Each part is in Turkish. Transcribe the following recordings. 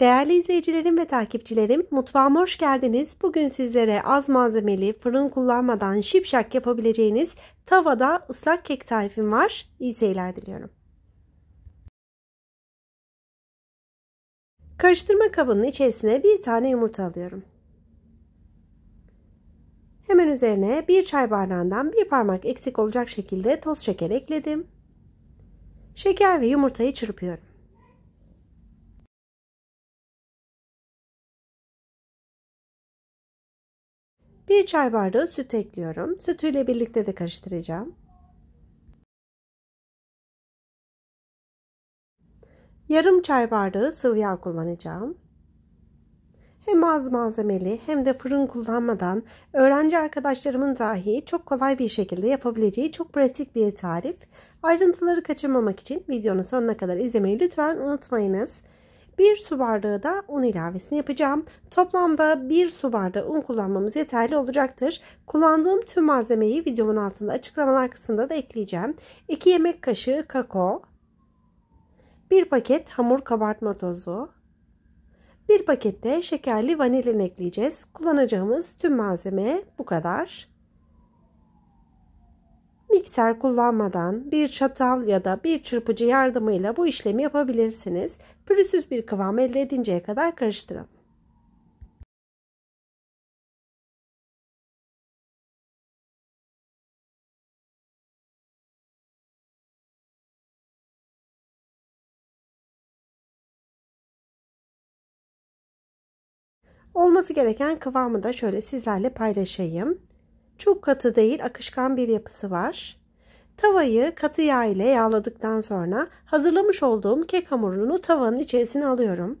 Değerli izleyicilerim ve takipçilerim, mutfağıma hoş geldiniz. Bugün sizlere az malzemeli, fırın kullanmadan şipşak yapabileceğiniz tavada ıslak kek tarifim var. İyi seyirler diliyorum. Karıştırma kabının içerisine bir tane yumurta alıyorum. Hemen üzerine bir çay bardağından bir parmak eksik olacak şekilde toz şeker ekledim. Şeker ve yumurtayı çırpıyorum. 1 çay bardağı süt ekliyorum. Sütüyle birlikte de karıştıracağım. Yarım çay bardağı sıvı yağ kullanacağım. Hem az malzemeli hem de fırın kullanmadan öğrenci arkadaşlarımın dahi çok kolay bir şekilde yapabileceği çok pratik bir tarif. Ayrıntıları kaçırmamak için videonun sonuna kadar izlemeyi lütfen unutmayınız. 1 su bardağı da un ilavesini yapacağım. Toplamda 1 su bardağı un kullanmamız yeterli olacaktır. Kullandığım tüm malzemeyi videomun altında açıklamalar kısmında da ekleyeceğim. 2 yemek kaşığı kakao, 1 paket hamur kabartma tozu, 1 pakette şekerli vanilin ekleyeceğiz. Kullanacağımız tüm malzeme bu kadar. Mikser kullanmadan bir çatal ya da bir çırpıcı yardımıyla bu işlemi yapabilirsiniz. Pürüzsüz bir kıvam elde edinceye kadar karıştırın. Olması gereken kıvamı da şöyle sizlerle paylaşayım. Çok katı değil akışkan bir yapısı var. Tavayı katı yağ ile yağladıktan sonra hazırlamış olduğum kek hamurunu tavanın içerisine alıyorum.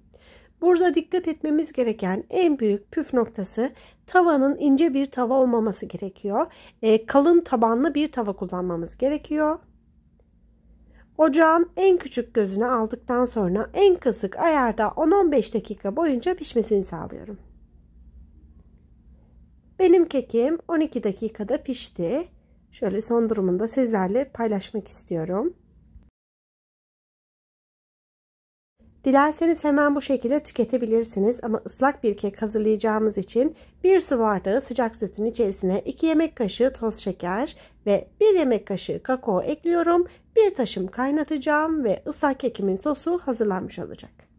Burada dikkat etmemiz gereken en büyük püf noktası tavanın ince bir tava olmaması gerekiyor. E, kalın tabanlı bir tava kullanmamız gerekiyor. Ocağın en küçük gözüne aldıktan sonra en kısık ayarda 10-15 dakika boyunca pişmesini sağlıyorum. Benim kekim 12 dakikada pişti. Şöyle son durumunu da sizlerle paylaşmak istiyorum. Dilerseniz hemen bu şekilde tüketebilirsiniz ama ıslak bir kek hazırlayacağımız için 1 su bardağı sıcak sütün içerisine 2 yemek kaşığı toz şeker ve 1 yemek kaşığı kakao ekliyorum. Bir taşım kaynatacağım ve ıslak kekimin sosu hazırlanmış olacak.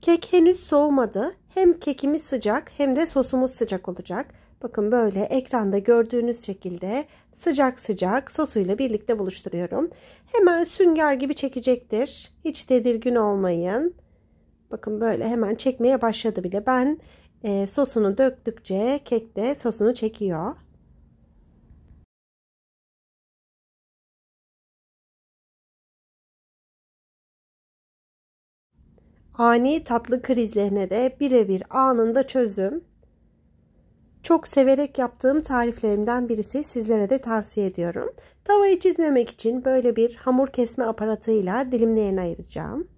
Kek henüz soğumadı. Hem kekimiz sıcak hem de sosumuz sıcak olacak. Bakın böyle ekranda gördüğünüz şekilde sıcak sıcak sosuyla birlikte buluşturuyorum. Hemen sünger gibi çekecektir. Hiç tedirgin olmayın. Bakın böyle hemen çekmeye başladı bile. Ben e, sosunu döktükçe kek de sosunu çekiyor. ani tatlı krizlerine de birebir anında çözüm. Çok severek yaptığım tariflerimden birisi sizlere de tavsiye ediyorum. Tavayı çizmemek için böyle bir hamur kesme aparatıyla dilimlerini ayıracağım.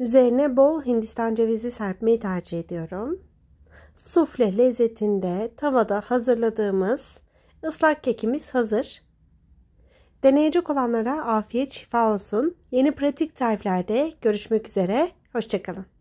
Üzerine bol hindistan cevizi serpmeyi tercih ediyorum. Sufle lezzetinde tavada hazırladığımız ıslak kekimiz hazır. Deneyecek olanlara afiyet şifa olsun. Yeni pratik tariflerde görüşmek üzere. Hoşçakalın.